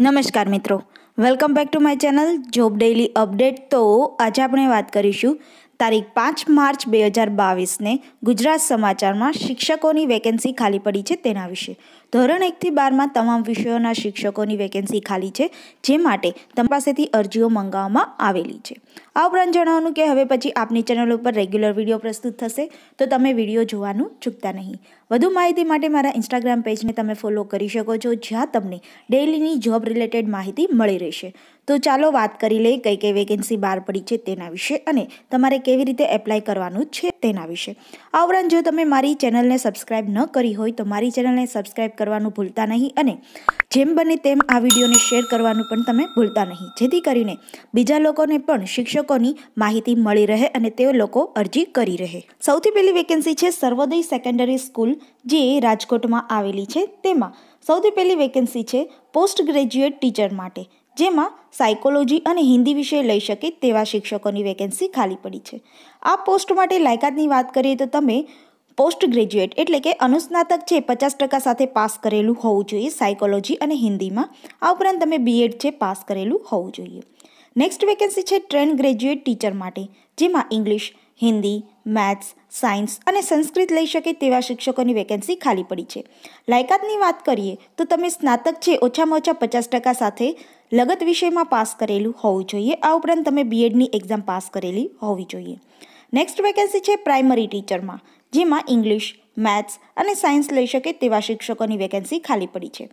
નમસ્કાર મિત્રો welcome back to my channel job daily update તો આજે આપણે વાત કરીશું તારીખ પાંચ માર્ચ બે હજાર બાવીસને ગુજરાત સમાચારમાં શિક્ષકોની વેકેન્સી ખાલી પડી છે તેના વિશે ધોરણ એકથી બારમાં તમામ વિષયોના શિક્ષકોની વેકેન્સી ખાલી છે જે માટે તમારી પાસેથી અરજીઓ મંગાવવામાં આવેલી છે આ ઉપરાંત જણાવવાનું કે હવે પછી આપની ચેનલ ઉપર રેગ્યુલર વિડીયો પ્રસ્તુત થશે તો તમે વિડીયો જોવાનું ચૂકતા નહીં વધુ માહિતી માટે મારા ઇન્સ્ટાગ્રામ પેજને તમે ફોલો કરી શકો છો જ્યાં તમને ડેઇલીની જોબ રિલેટેડ માહિતી મળે રહેશે તો ચાલો વાત કરી લઈએ કઈ કઈ વેકેન્સી બહાર પડી છે તેના વિશે અને તમારે કેવી રીતે એપ્લાય કરવાનું છે તેના વિશે આ ઉપરાંત જો તમે મારી ચેનલને સબસ્ક્રાઇબ ન કરી હોય તો મારી ચેનલને સબસ્ક્રાઈબ કરવાનું ભૂલતા નહીં અને જેમ બને તેમ આ વિડીયોને શેર કરવાનું પણ તમે ભૂલતા નહીં જેથી કરીને બીજા લોકોને પણ શિક્ષકોની માહિતી મળી રહે અને તેઓ લોકો અરજી કરી રહે સૌથી પહેલી વેકેન્સી છે સર્વોદય સેકન્ડરી સ્કૂલ જે રાજકોટમાં આવેલી છે તેમાં સૌથી પહેલી વેકેન્સી છે પોસ્ટ ગ્રેજ્યુએટ ટીચર માટે જેમાં સાયકોલોજી અને હિન્દી વિષય લઈ શકે તેવા શિક્ષકોની વેકેન્સી ખાલી પડી છે આ પોસ્ટ માટે લાયકાતની વાત કરીએ તો તમે પોસ્ટ ગ્રેજ્યુએટ એટલે કે અનુસ્નાતક છે પચાસ ટકા સાથે પાસ કરેલું હોવું જોઈએ સાયકોલોજી અને હિન્દીમાં આ ઉપરાંત તમે બીએડ છે પાસ કરેલું હોવું જોઈએ નેક્સ્ટ વેકેન્સી છે ટ્રેન ગ્રેજ્યુએટ ટીચર માટે જેમાં ઇંગ્લિશ હિન્દી મેથ્સ સાયન્સ અને સંસ્કૃત લઈ શકે તેવા શિક્ષકોની વેકેન્સી ખાલી પડી છે લાયકાતની વાત કરીએ તો તમે સ્નાતક છે ઓછામાં ઓછા પચાસ ટકા સાથે લગત વિષયમાં પાસ કરેલું હોવું જોઈએ આ ઉપરાંત તમે બીએડની એક્ઝામ પાસ કરેલી હોવી જોઈએ નેક્સ્ટ વેકેન્સી છે પ્રાઇમરી ટીચરમાં જેમાં ઇંગ્લિશ મેથ્સ અને સાયન્સ લઈ શકે તેવા શિક્ષકોની વેકેન્સી ખાલી પડી છે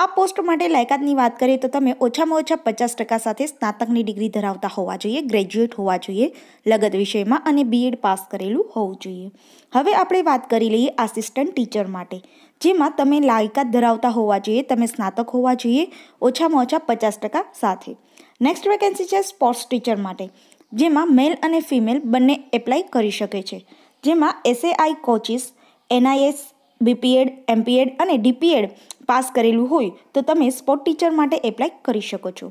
આ પોસ્ટ માટે લાયકાતની વાત કરીએ તો તમે ઓછામાં ઓછા પચાસ ટકા સાથે સ્નાતકની ડિગ્રી ધરાવતા હોવા જોઈએ ગ્રેજ્યુએટ હોવા જોઈએ લગત વિષયમાં અને બીએડ પાસ કરેલું હોવું જોઈએ હવે આપણે વાત કરી લઈએ આસિસ્ટન્ટ ટીચર માટે જેમાં તમે લાયકાત ધરાવતા હોવા જોઈએ તમે સ્નાતક હોવા જોઈએ ઓછામાં ઓછા પચાસ ટકા સાથે નેક્સ્ટ વેકેન્સી છે સ્પોર્ટ્સ ટીચર માટે જેમાં મેલ અને ફિમેલ બંને એપ્લાય કરી શકે છે જેમાં SAI coaches NIS BPEd MPEd અને ડીપીએડ પાસ કરેલું હોય તો તમે સ્પોર્ટ ટીચર માટે એપ્લાય કરી શકો છો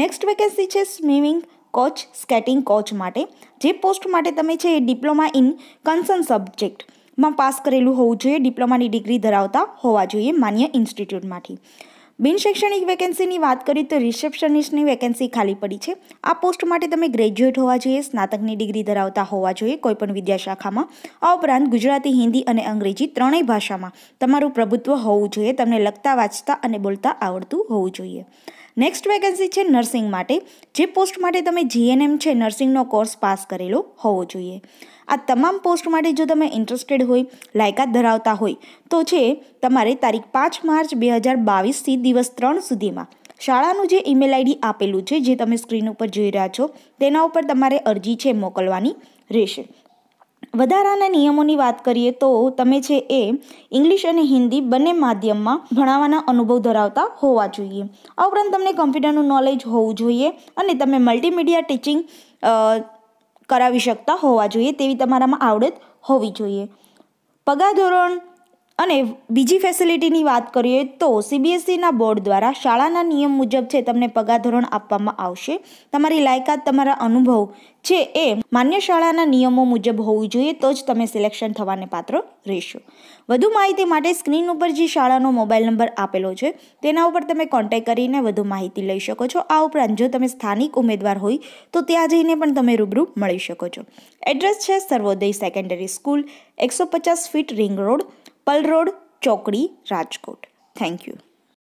નેક્સ્ટ વેકેન્સી છે સ્વિમિંગ કોચ સ્કેટિંગ કોચ માટે જે પોસ્ટ માટે તમે છે એ ડિપ્લોમા ઇન કન્સર્ન સબ્જેક્ટમાં પાસ કરેલું હોવું જોઈએ ડિપ્લોમાની ડિગ્રી ધરાવતા હોવા જોઈએ માન્ય ઇન્સ્ટિટ્યૂટમાંથી બિનશૈક્ષણિક વેકેન્સીની વાત કરીએ તો રિસેપ્શનિસ્ટની વેકેન્સી ખાલી પડી છે આ પોસ્ટ માટે તમે ગ્રેજ્યુએટ હોવા જોઈએ સ્નાતકની ડિગ્રી ધરાવતા હોવા જોઈએ કોઈપણ વિદ્યાશાખામાં આ ઉપરાંત ગુજરાતી હિન્દી અને અંગ્રેજી ત્રણેય ભાષામાં તમારું પ્રભુત્વ હોવું જોઈએ તમને લખતા વાંચતા અને બોલતા આવડતું હોવું જોઈએ નેક્સ્ટ વેકેન્સી છે નર્સિંગ માટે જે પોસ્ટ માટે તમે જીએનએમ છે નર્સિંગનો કોર્સ પાસ કરેલો હોવો જોઈએ આ તમામ પોસ્ટ માટે જો તમે ઇન્ટરેસ્ટેડ હોય લાયકાત ધરાવતા હોય તો છે તમારે તારીખ પાંચ માર્ચ બે હજાર બાવીસથી દિવસ ત્રણ સુધીમાં શાળાનું જે ઈમેલ આઈડી આપેલું છે જે તમે સ્ક્રીન ઉપર જોઈ રહ્યા છો તેના ઉપર તમારે અરજી છે મોકલવાની રહેશે વધારાના નિયમોની વાત કરીએ તો તમે છે એ ઇંગ્લિશ અને હિન્દી બંને માધ્યમમાં ભણાવવાના અનુભવ ધરાવતા હોવા જોઈએ આ ઉપરાંત તમને કમ્પ્યુટરનું નોલેજ હોવું જોઈએ અને તમે મલ્ટીમીડિયા ટીચિંગ કરાવી શકતા હોવા જોઈએ તેવી તમારામાં આવડત હોવી જોઈએ પગાર ધોરણ અને બીજી ફેસિલિટીની વાત કરીએ તો સીબીએસઈના e બોર્ડ દ્વારા શાળાના નિયમ મુજબ છે તમને પગાર ધોરણ આપવામાં આવશે તમારી લાયકાત તમારા અનુભવ છે એ માન્ય શાળાના નિયમો મુજબ હોવું જોઈએ તો જ તમે સિલેક્શન થવાને પાત્ર રહેશો વધુ માહિતી માટે સ્ક્રીન ઉપર જે શાળાનો મોબાઈલ નંબર આપેલો છે તેના ઉપર તમે કોન્ટેક કરીને વધુ માહિતી લઈ શકો છો આ ઉપરાંત જો તમે સ્થાનિક ઉમેદવાર હોય તો ત્યાં જઈને પણ તમે રૂબરૂ મળી શકો છો એડ્રેસ છે સર્વોદય સેકન્ડરી સ્કૂલ એકસો પચાસ ફીટ રિંગ રોડ પલરોડ ચોકડી રાજકોટ થેન્ક યુ